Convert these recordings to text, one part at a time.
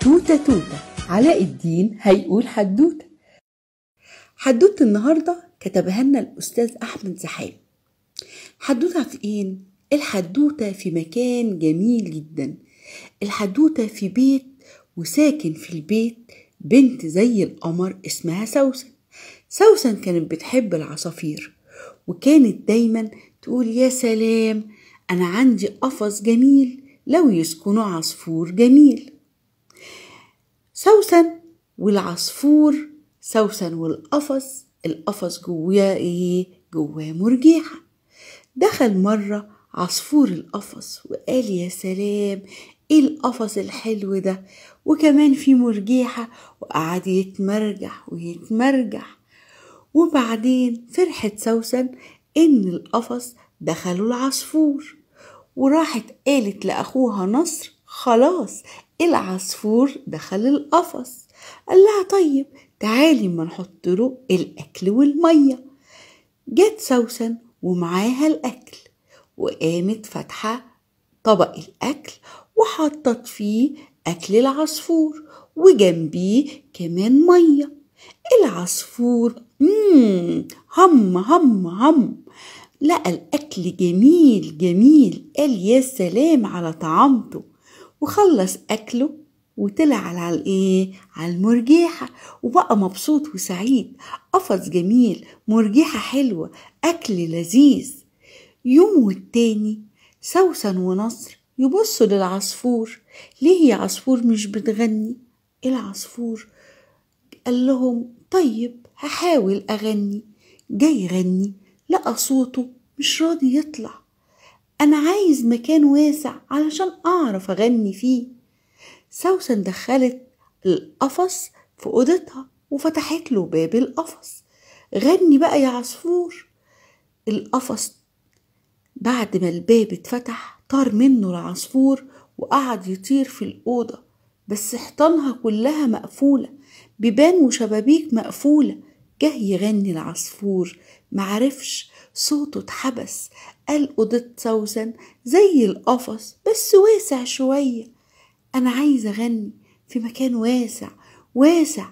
توتة توتة علاء الدين هيقول حدوتة حدوتة النهاردة كتبها لنا الأستاذ أحمد زحام حدوتة في إيه؟ الحدوتة في مكان جميل جدا الحدوتة في بيت وساكن في البيت بنت زي القمر اسمها سوسن سوسن كانت بتحب العصافير وكانت دايما تقول يا سلام أنا عندي قفص جميل لو يسكنه عصفور جميل سوسن والعصفور سوسن والقفص القفص جواه ايه جواه مرجيحة دخل مرة عصفور القفص وقال يا سلام ايه القفص الحلو ده وكمان في مرجيحة وقعد يتمرجح ويتمرجح وبعدين فرحت سوسن إن القفص دخلوا العصفور وراحت قالت لأخوها نصر خلاص العصفور دخل القفص قال لها طيب تعالي ما نحط له الأكل والمية جت سوسن ومعاها الأكل وقامت فاتحة طبق الأكل وحطت فيه أكل العصفور وجنبيه كمان مية العصفور مم هم هم هم لقى الأكل جميل جميل قال يا سلام على طعامته وخلص أكله وطلع على الايه على المرجيحة وبقى مبسوط وسعيد قفص جميل مرجيحة حلوة أكل لذيذ يوم والتاني سوسن ونصر يبصوا للعصفور ليه يا عصفور مش بتغني العصفور قال لهم طيب هحاول أغني جاي يغني لقى صوته مش راضي يطلع أنا عايز مكان واسع علشان أعرف أغني فيه سوسن دخلت القفص في أوضتها وفتحت له باب القفص غني بقى يا عصفور القفص بعد ما الباب اتفتح طار منه العصفور وقعد يطير في الأوضة بس حيطانها كلها مقفولة بيبان وشبابيك مقفولة جه يغني العصفور معرفش صوته اتحبس قال أوضة سوسن زي القفص بس واسع شوية أنا عايزة أغني في مكان واسع واسع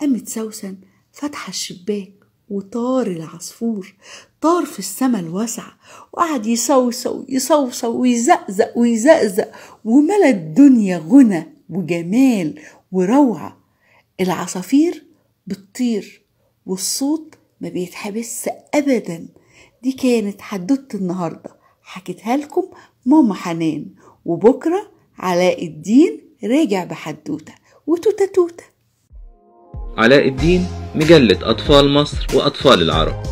قامت سوسن فتح الشباك وطار العصفور طار في السما الواسعة وقعد يصوصو يصوصو ويزقزق ويزقزق وملا الدنيا غنى وجمال وروعة العصافير بتطير والصوت ما بيتحبسش أبدا دي كانت حدوتة النهاردة حكيتها لكم ماما حنان وبكرة علاء الدين راجع بحدوتة وتوتة توتة علاء الدين مجلة أطفال مصر وأطفال العرب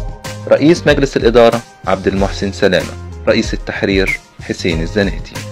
رئيس مجلس الإدارة عبد المحسن سلامة رئيس التحرير حسين الزناتي